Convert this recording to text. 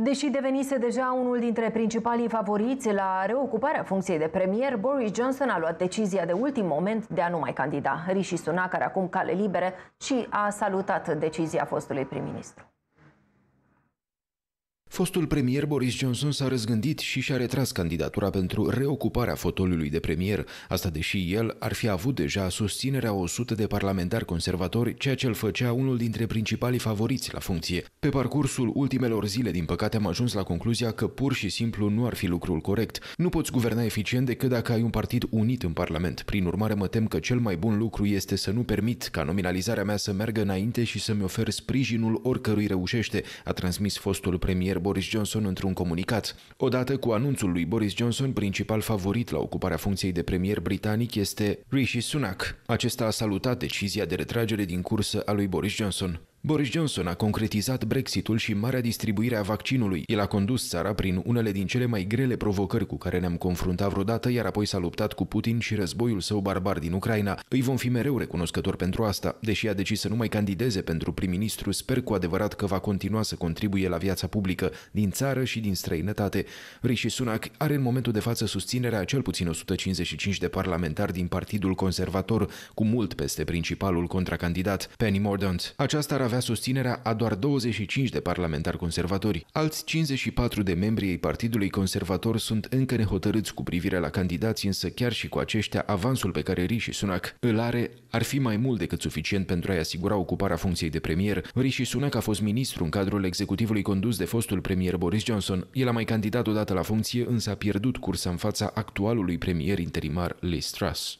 Deși devenise deja unul dintre principalii favoriți la reocuparea funcției de premier, Boris Johnson a luat decizia de ultim moment de a nu mai candida. Rishi Sunak are acum cale libere și a salutat decizia fostului prim-ministru. Fostul premier Boris Johnson s-a răzgândit și și-a retras candidatura pentru reocuparea fotoliului de premier, asta deși el ar fi avut deja susținerea 100 de parlamentari conservatori, ceea ce îl făcea unul dintre principalii favoriți la funcție. Pe parcursul ultimelor zile, din păcate, am ajuns la concluzia că pur și simplu nu ar fi lucrul corect. Nu poți guverna eficient decât dacă ai un partid unit în Parlament. Prin urmare, mă tem că cel mai bun lucru este să nu permit ca nominalizarea mea să meargă înainte și să-mi ofer sprijinul oricărui reușește, a transmis fostul premier Boris Johnson într-un comunicat. Odată cu anunțul lui Boris Johnson, principal favorit la ocuparea funcției de premier britanic este Rishi Sunak. Acesta a salutat decizia de retragere din cursă a lui Boris Johnson. Boris Johnson a concretizat Brexitul și marea distribuire a vaccinului. El a condus țara prin unele din cele mai grele provocări cu care ne-am confruntat vreodată, iar apoi s-a luptat cu Putin și războiul său barbar din Ucraina. Îi vom fi mereu recunoscători pentru asta. Deși a decis să nu mai candideze pentru prim-ministru, sper cu adevărat că va continua să contribuie la viața publică din țară și din străinătate. Rishi Sunak are în momentul de față susținerea a cel puțin 155 de parlamentari din Partidul Conservator, cu mult peste principalul contracandidat, Penny Mordaunt. Aceasta ar avea avea susținerea a doar 25 de parlamentari conservatori. Alți 54 de membri ai Partidului Conservator sunt încă nehotărâți cu privire la candidați, însă chiar și cu aceștia avansul pe care Rishi Sunak îl are ar fi mai mult decât suficient pentru a-i asigura ocuparea funcției de premier. Rishi Sunak a fost ministru în cadrul executivului condus de fostul premier Boris Johnson. El a mai candidat odată la funcție, însă a pierdut cursa în fața actualului premier interimar Liz Truss.